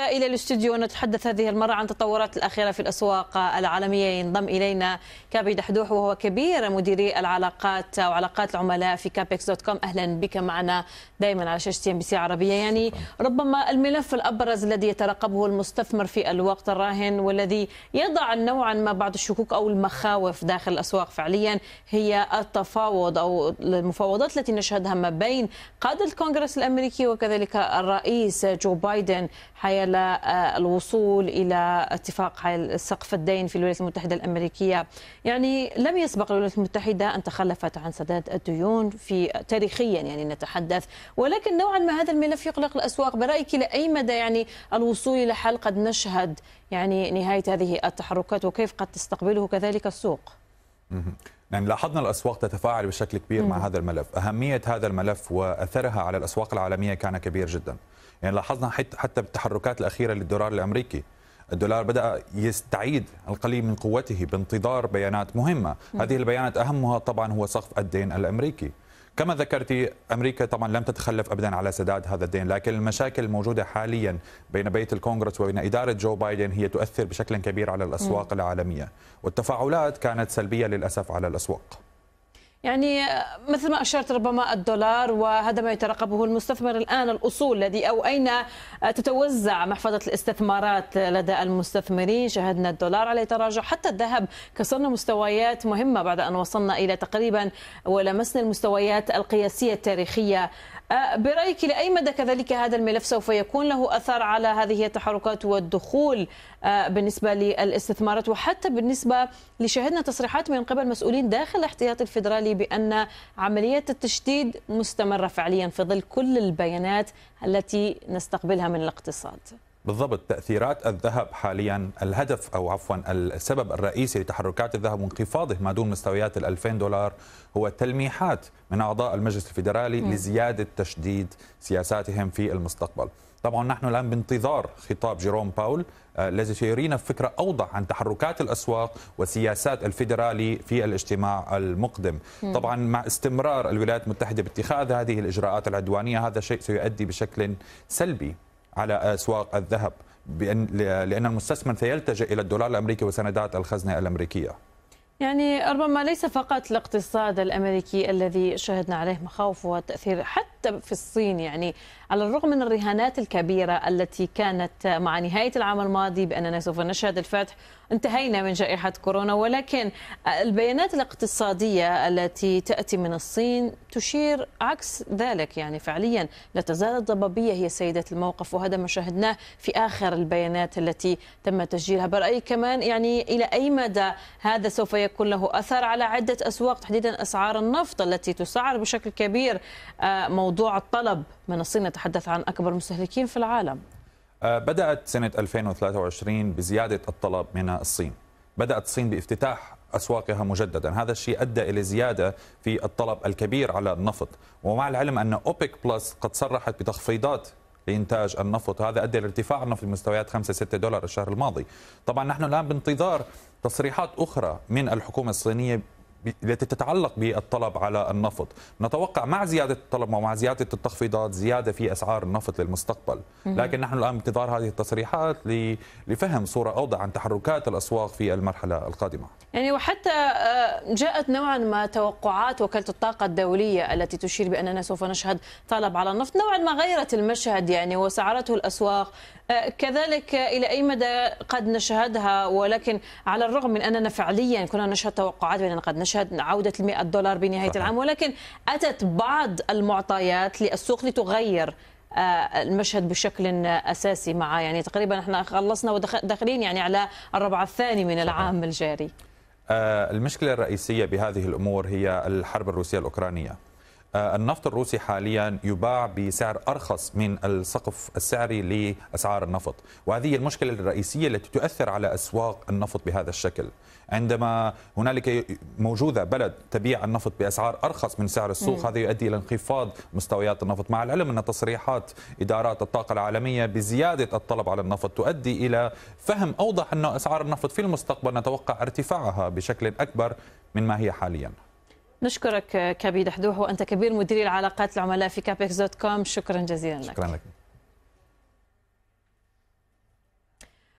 إلى الاستوديو نتحدث هذه المرة عن التطورات الأخيرة في الأسواق العالمية ينضم إلينا كابي دحدوح وهو كبير مديري العلاقات وعلاقات العملاء في كابيكس دوت كوم أهلا بك معنا دائما على شاشة ام بي سي عربية يعني ربما الملف الأبرز الذي يترقبه المستثمر في الوقت الراهن والذي يضع نوعا ما بعض الشكوك أو المخاوف داخل الأسواق فعليا هي التفاوض أو المفاوضات التي نشهدها ما بين قادة الكونغرس الأمريكي وكذلك الرئيس جو بايدن حياة حيال آه، الوصول إلى اتفاق سقف الدين في الولايات المتحدة الأمريكية يعني لم يسبق الولايات المتحدة أن تخلفت عن سداد الديون في تاريخيا يعني نتحدث ولكن نوعا ما هذا الملف يقلق الأسواق برأيك إلى أي مدى يعني الوصول إلى حل قد نشهد يعني نهاية هذه التحركات وكيف قد تستقبله كذلك السوق يعني لاحظنا الأسواق تتفاعل بشكل كبير مم. مع هذا الملف أهمية هذا الملف وأثرها على الأسواق العالمية كان كبير جدا يعني لاحظنا حتى بالتحركات الأخيرة للدولار الأمريكي الدولار بدأ يستعيد القليل من قوته بانتظار بيانات مهمة مم. هذه البيانات أهمها طبعا هو سقف الدين الأمريكي كما ذكرت أمريكا طبعا لم تتخلف أبدا على سداد هذا الدين لكن المشاكل الموجودة حاليا بين بيت الكونغرس وبين إدارة جو بايدن هي تؤثر بشكل كبير على الأسواق العالمية والتفاعلات كانت سلبية للأسف على الأسواق يعني مثل ما أشرت ربما الدولار وهذا ما يترقبه المستثمر الآن الأصول الذي أو أين تتوزع محفظة الاستثمارات لدى المستثمرين شاهدنا الدولار عليه تراجع حتى الذهب كسرنا مستويات مهمة بعد أن وصلنا إلى تقريبا ولمسنا المستويات القياسية التاريخية أه، برأيك لأي مدى كذلك هذا الملف سوف يكون له أثر على هذه التحركات والدخول أه، بالنسبة للاستثمارات وحتى بالنسبة لشاهدنا تصريحات من قبل مسؤولين داخل الاحتياط الفيدرالي بأن عملية التشديد مستمرة فعليا في ظل كل البيانات التي نستقبلها من الاقتصاد بالضبط تأثيرات الذهب حاليا الهدف أو عفوا السبب الرئيسي لتحركات الذهب وانخفاضه ما دون مستويات ال 2000 دولار هو تلميحات من أعضاء المجلس الفيدرالي م. لزيادة تشديد سياساتهم في المستقبل طبعا نحن الآن بانتظار خطاب جيروم باول آه، الذي سيرينا فكرة أوضح عن تحركات الأسواق وسياسات الفيدرالي في الاجتماع المقدم م. طبعا مع استمرار الولايات المتحدة باتخاذ هذه الإجراءات العدوانية هذا شيء سيؤدي بشكل سلبي على أسواق الذهب بأن لأن المستثمر سيلتجئ إلى الدولار الأمريكي وسندات الخزنة الأمريكية يعني ربما ليس فقط الاقتصاد الامريكي الذي شهدنا عليه مخاوف وتاثير حتى حتى في الصين يعني على الرغم من الرهانات الكبيرة التي كانت مع نهاية العام الماضي بأننا سوف نشهد الفتح انتهينا من جائحة كورونا ولكن البيانات الاقتصادية التي تأتي من الصين تشير عكس ذلك يعني فعليا لا تزال الضبابية هي سيدة الموقف وهذا ما شاهدناه في آخر البيانات التي تم تسجيلها برأيك كمان يعني إلى أي مدى هذا سوف يكون له أثر على عدة أسواق تحديدا أسعار النفط التي تسعر بشكل كبير آه، موضوع موضوع الطلب من الصين نتحدث عن أكبر مستهلكين في العالم آه، بدأت سنة 2023 بزيادة الطلب من الصين بدأت الصين بافتتاح أسواقها مجددا هذا الشيء أدى إلى زيادة في الطلب الكبير على النفط ومع العلم أن أوبيك بلس قد صرحت بتخفيضات لإنتاج النفط هذا أدى لارتفاع النفط بمستويات 5-6 دولار الشهر الماضي طبعا نحن الآن بانتظار تصريحات أخرى من الحكومة الصينية التي تتعلق بالطلب على النفط نتوقع مع زيادة الطلب ومع زيادة التخفيضات زيادة في أسعار النفط للمستقبل لكن نحن الآن بانتظار هذه التصريحات لفهم صورة أوضح عن تحركات الأسواق في المرحلة القادمة يعني وحتى آه، جاءت نوعا ما توقعات وكالة الطاقة الدولية التي تشير بأننا سوف نشهد طلب على النفط نوعا ما غيرت المشهد يعني وسعرته الأسواق آه، كذلك إلى أي مدى قد نشهدها ولكن على الرغم من أننا فعليا كنا نشهد توقعات بأننا قد نشهد تشهد عودة المئة دولار بنهاية صحيح. العام ولكن أتت بعض المعطيات للسوق لتغير آه، المشهد بشكل اساسي مع يعني تقريبا احنا خلصنا وداخلين يعني على الربع الثاني من العام الجاري آه، المشكله الرئيسيه بهذه الامور هي الحرب الروسيه الاوكرانيه آه، النفط الروسي حاليا يباع بسعر ارخص من السقف السعري لاسعار النفط، وهذه المشكله الرئيسيه التي تؤثر على اسواق النفط بهذا الشكل، عندما هنالك موجوده بلد تبيع النفط باسعار ارخص من سعر السوق، هذا يؤدي الى انخفاض مستويات النفط، مع العلم ان تصريحات ادارات الطاقه العالميه بزياده الطلب على النفط تؤدي الى فهم اوضح ان اسعار النفط في المستقبل نتوقع ارتفاعها بشكل اكبر من ما هي حاليا. نشكرك كبير دحدوح وأنت كبير مديري العلاقات العملاء في كابيكس دوت كوم شكرا جزيلا لك شكرا لك